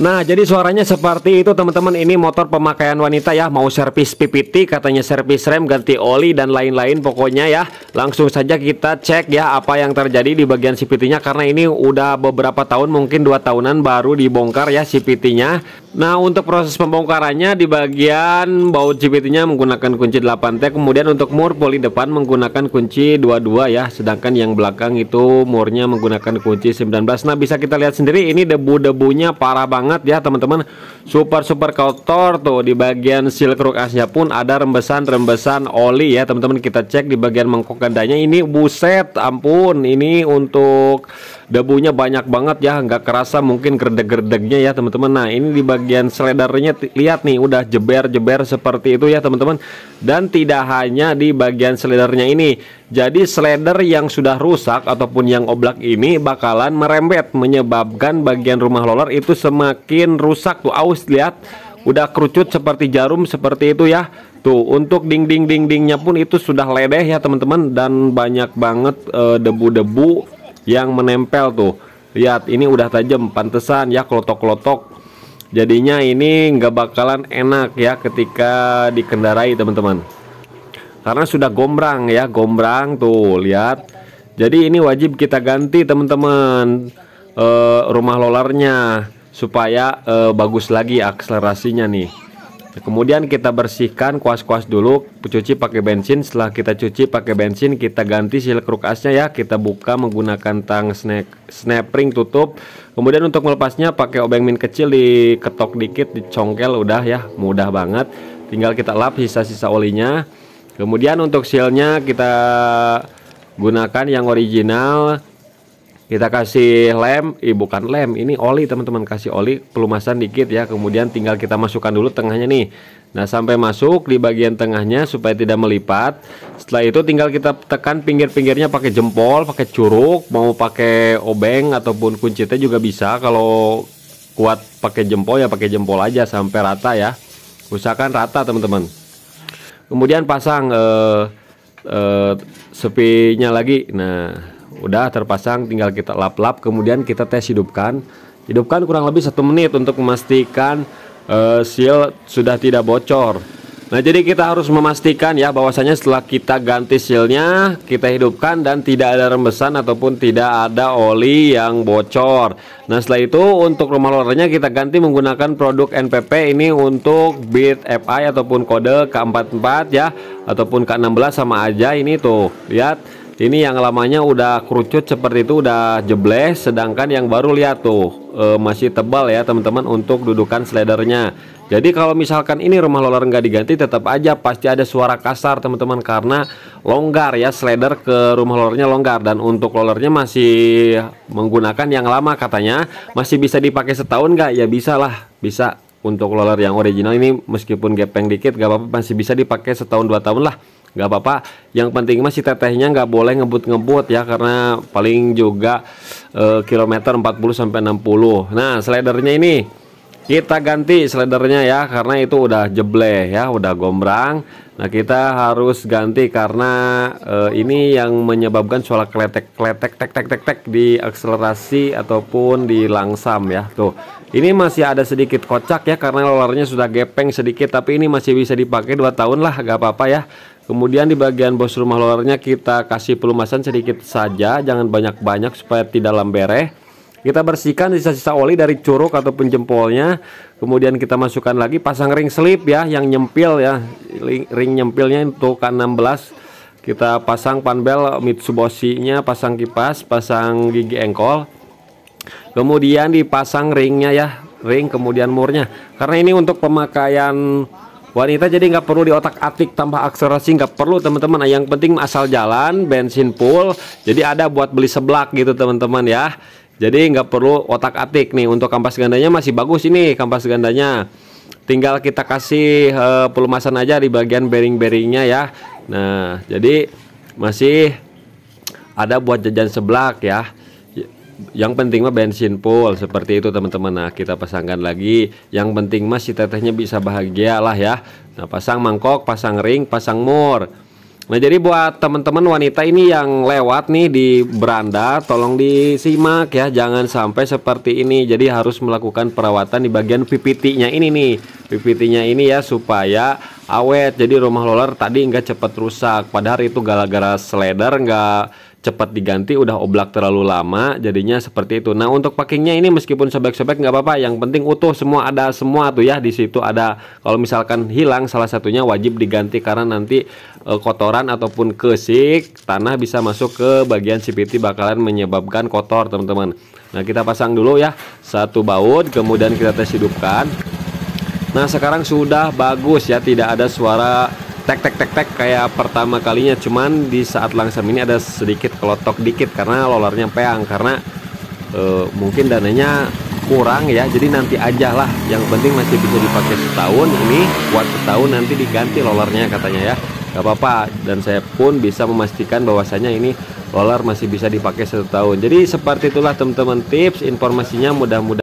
Nah, jadi suaranya seperti itu teman-teman. Ini motor pemakaian wanita ya, mau servis PPT, katanya servis rem, ganti oli dan lain-lain pokoknya ya. Langsung saja kita cek ya apa yang terjadi di bagian CPT-nya karena ini udah beberapa tahun mungkin dua tahunan baru dibongkar ya CPT-nya. Nah, untuk proses pembongkarannya di bagian baut CPT-nya menggunakan kunci 8T, kemudian untuk mur poli depan menggunakan kunci 22 ya, sedangkan yang belakang itu murnya menggunakan kunci 19. Nah, bisa kita lihat sendiri ini debu-debunya parah banget banget ya teman-teman super super kotor tuh di bagian seal asnya pun ada rembesan-rembesan oli ya teman-teman kita cek di bagian mangkok gandanya ini buset ampun ini untuk debunya banyak banget ya nggak kerasa mungkin gerdeg-gerdegnya ya teman-teman nah ini di bagian sledernya lihat nih udah jeber-jeber seperti itu ya teman-teman dan tidak hanya di bagian sledernya ini jadi sleder yang sudah rusak ataupun yang oblak ini bakalan merembet menyebabkan bagian rumah roller itu semakin rusak tuh aus lihat udah kerucut seperti jarum seperti itu ya tuh untuk dinding ding ding pun itu sudah ledeh ya teman-teman dan banyak banget eh, debu -debu yang menempel tuh lihat ini udah tajam pantesan ya kelotok-kelotok jadinya ini nggak bakalan enak ya ketika dikendarai teman-teman karena sudah gombrang ya gombrang tuh lihat jadi ini wajib kita ganti teman-teman e, rumah lolarnya supaya e, bagus lagi akselerasinya nih Kemudian kita bersihkan kuas-kuas dulu, cuci pakai bensin. Setelah kita cuci pakai bensin, kita ganti seal kruk asnya ya. Kita buka menggunakan tang snack, snap ring tutup. Kemudian untuk melepasnya pakai obeng min kecil diketok dikit, dicongkel udah ya, mudah banget. Tinggal kita lap sisa-sisa olinya. Kemudian untuk sealnya kita gunakan yang original kita kasih lem, eh, bukan lem, ini oli teman-teman kasih oli pelumasan dikit ya. Kemudian tinggal kita masukkan dulu tengahnya nih. Nah sampai masuk di bagian tengahnya supaya tidak melipat. Setelah itu tinggal kita tekan pinggir-pinggirnya pakai jempol, pakai curug, mau pakai obeng ataupun kuncitnya juga bisa. Kalau kuat pakai jempol ya pakai jempol aja sampai rata ya. Usahakan rata teman-teman. Kemudian pasang eh, eh, sepinya lagi. Nah udah terpasang tinggal kita lap-lap kemudian kita tes hidupkan hidupkan kurang lebih satu menit untuk memastikan uh, eh, seal sudah tidak bocor Nah jadi kita harus memastikan ya bahwasanya setelah kita ganti sealnya kita hidupkan dan tidak ada rembesan ataupun tidak ada oli yang bocor. Nah setelah itu untuk rumah luarnya kita ganti menggunakan produk NPP ini untuk bit FI ataupun kode K44 ya ataupun K16 sama aja ini tuh lihat ini yang lamanya udah kerucut seperti itu udah jebles sedangkan yang baru lihat tuh e, masih tebal ya teman-teman untuk dudukan slidernya jadi kalau misalkan ini rumah roller nggak diganti tetap aja pasti ada suara kasar teman-teman karena longgar ya slider ke rumah rollernya longgar dan untuk rollernya masih menggunakan yang lama katanya masih bisa dipakai setahun nggak ya bisa lah bisa untuk roller yang original ini meskipun gepeng dikit gak apa-apa masih bisa dipakai setahun dua tahun lah nggak apa-apa yang penting masih tetehnya nggak boleh ngebut-ngebut ya karena paling juga e, kilometer 40 60 nah slidernya ini kita ganti slidernya ya karena itu udah jeble ya udah gombrang nah kita harus ganti karena e, ini yang menyebabkan suara kletek-kletek tek tek tek tek di akselerasi ataupun di langsam ya tuh ini masih ada sedikit kocak ya karena lolarnya sudah gepeng sedikit tapi ini masih bisa dipakai 2 tahun lah gak apa-apa ya Kemudian di bagian bos rumah luarnya kita kasih pelumasan sedikit saja, jangan banyak-banyak supaya tidak lambereh. Kita bersihkan sisa-sisa oli dari curug atau penjempolnya. Kemudian kita masukkan lagi pasang ring slip ya yang nyempil ya. Ring, nyempilnya untuk K16 kita pasang panbel Mitsubishi-nya, pasang kipas, pasang gigi engkol. Kemudian dipasang ringnya ya, ring kemudian murnya. Karena ini untuk pemakaian Wanita jadi nggak perlu di otak atik tambah akselerasi nggak perlu teman-teman. Yang penting asal jalan, bensin full. Jadi ada buat beli seblak gitu teman-teman ya. Jadi nggak perlu otak atik nih. Untuk kampas gandanya masih bagus ini kampas gandanya. Tinggal kita kasih uh, pelumasan aja di bagian bearing-bearingnya ya. Nah jadi masih ada buat jajan seblak ya yang penting mah bensin full seperti itu teman-teman nah kita pasangkan lagi yang penting mah si tetehnya bisa bahagia lah ya nah pasang mangkok pasang ring pasang mur nah jadi buat teman-teman wanita ini yang lewat nih di beranda tolong disimak ya jangan sampai seperti ini jadi harus melakukan perawatan di bagian pipitnya ini nih Pipitnya ini ya supaya awet jadi rumah loler tadi nggak cepet rusak padahal itu gara-gara slider nggak cepat diganti udah oblak terlalu lama jadinya seperti itu nah untuk packingnya ini meskipun sobek-sobek nggak apa-apa yang penting utuh semua ada semua tuh ya di situ ada kalau misalkan hilang salah satunya wajib diganti karena nanti e, kotoran ataupun kesik tanah bisa masuk ke bagian CPT bakalan menyebabkan kotor teman-teman nah kita pasang dulu ya satu baut kemudian kita tes hidupkan nah sekarang sudah bagus ya tidak ada suara tek tek tek tek kayak pertama kalinya cuman di saat langsam ini ada sedikit kelotok dikit karena lolarnya peang karena e, mungkin dananya kurang ya jadi nanti aja lah yang penting masih bisa dipakai setahun ini buat setahun nanti diganti lolarnya katanya ya gak apa-apa dan saya pun bisa memastikan bahwasanya ini lolar masih bisa dipakai setahun jadi seperti itulah teman-teman tips informasinya mudah-mudahan